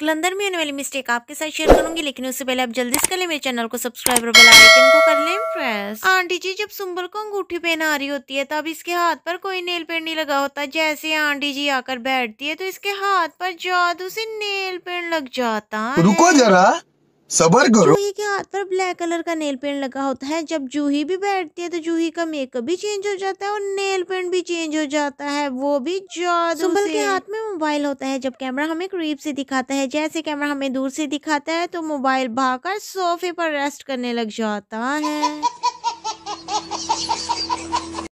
कलंदर में होने वाली मिस्टेक आपके साथ शेयर करूंगी लेकिन उससे पहले आप जल्दी से कर मेरे चैनल को सब्सक्राइब और बेल आइकन को कर लें प्रेस आंटी जी जब सुंबल को अंगूठी पहना रही होती है तब इसके हाथ पर कोई नेल पेंट नहीं लगा होता जैसे आंटी जी आकर बैठती है तो इसके हाथ पर जादू से नेल पेंट लग जाता है रुको जरा सबर करो जूही के हाथ पर ब्लैक कलर का नेल पेंट लगा होता है जब जूही भी बैठती है तो जूही का मेकअप भी चेंज हो जाता है और नेल पेंट भी चेंज हो जाता है वो भी से के हाथ में मोबाइल होता है जब कैमरा हमें करीब से दिखाता है जैसे कैमरा हमें दूर से दिखाता है तो मोबाइल भागकर सोफे पर रेस्ट करने लग जाता है